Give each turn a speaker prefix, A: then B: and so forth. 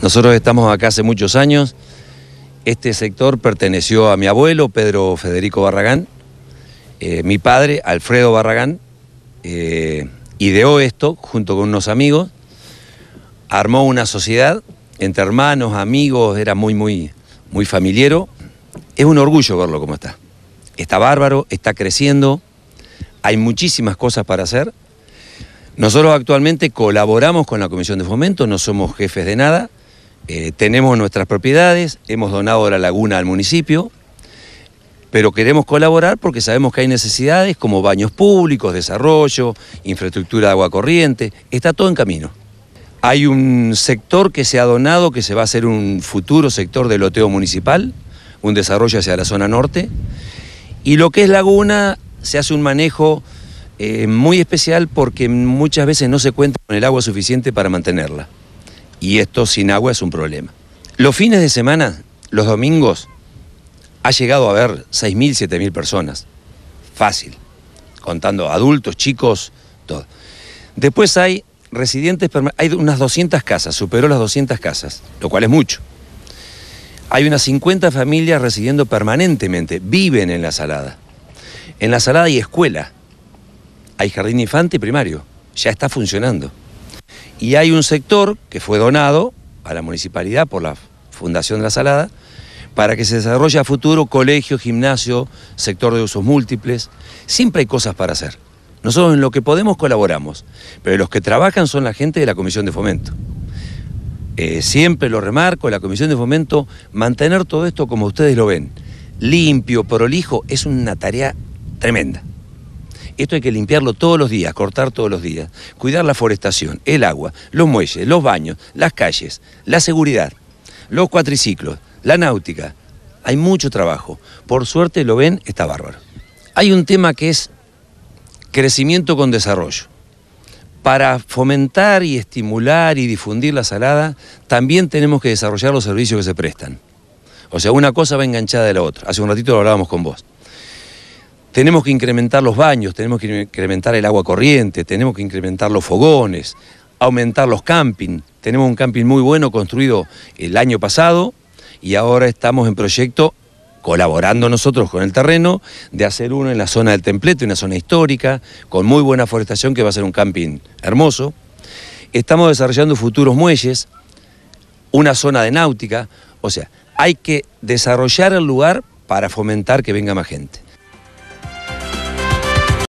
A: Nosotros estamos acá hace muchos años. Este sector perteneció a mi abuelo, Pedro Federico Barragán. Eh, mi padre, Alfredo Barragán, eh, ideó esto junto con unos amigos. Armó una sociedad entre hermanos, amigos, era muy, muy, muy familiero. Es un orgullo verlo como está. Está bárbaro, está creciendo, hay muchísimas cosas para hacer. Nosotros actualmente colaboramos con la Comisión de Fomento, no somos jefes de nada, eh, tenemos nuestras propiedades, hemos donado la laguna al municipio, pero queremos colaborar porque sabemos que hay necesidades como baños públicos, desarrollo, infraestructura de agua corriente, está todo en camino. Hay un sector que se ha donado, que se va a hacer un futuro sector de loteo municipal, un desarrollo hacia la zona norte, y lo que es laguna se hace un manejo eh, muy especial porque muchas veces no se cuenta con el agua suficiente para mantenerla y esto sin agua es un problema. Los fines de semana, los domingos, ha llegado a haber 6.000, 7.000 personas. Fácil. Contando adultos, chicos, todo. Después hay residentes hay unas 200 casas, superó las 200 casas, lo cual es mucho. Hay unas 50 familias residiendo permanentemente, viven en la salada. En la salada hay escuela, hay jardín infante y primario, ya está funcionando. Y hay un sector que fue donado a la municipalidad por la Fundación de la Salada para que se desarrolle a futuro colegio, gimnasio, sector de usos múltiples. Siempre hay cosas para hacer. Nosotros en lo que podemos colaboramos, pero los que trabajan son la gente de la Comisión de Fomento. Eh, siempre lo remarco, la Comisión de Fomento, mantener todo esto como ustedes lo ven, limpio, prolijo, es una tarea tremenda. Esto hay que limpiarlo todos los días, cortar todos los días, cuidar la forestación, el agua, los muelles, los baños, las calles, la seguridad, los cuatriciclos, la náutica. Hay mucho trabajo. Por suerte lo ven, está bárbaro. Hay un tema que es crecimiento con desarrollo. Para fomentar y estimular y difundir la salada, también tenemos que desarrollar los servicios que se prestan. O sea, una cosa va enganchada de la otra. Hace un ratito lo hablábamos con vos. Tenemos que incrementar los baños, tenemos que incrementar el agua corriente, tenemos que incrementar los fogones, aumentar los campings. Tenemos un camping muy bueno construido el año pasado y ahora estamos en proyecto colaborando nosotros con el terreno, de hacer uno en la zona del templete, una zona histórica, con muy buena forestación, que va a ser un camping hermoso. Estamos desarrollando futuros muelles, una zona de náutica, o sea, hay que desarrollar el lugar para fomentar que venga más gente.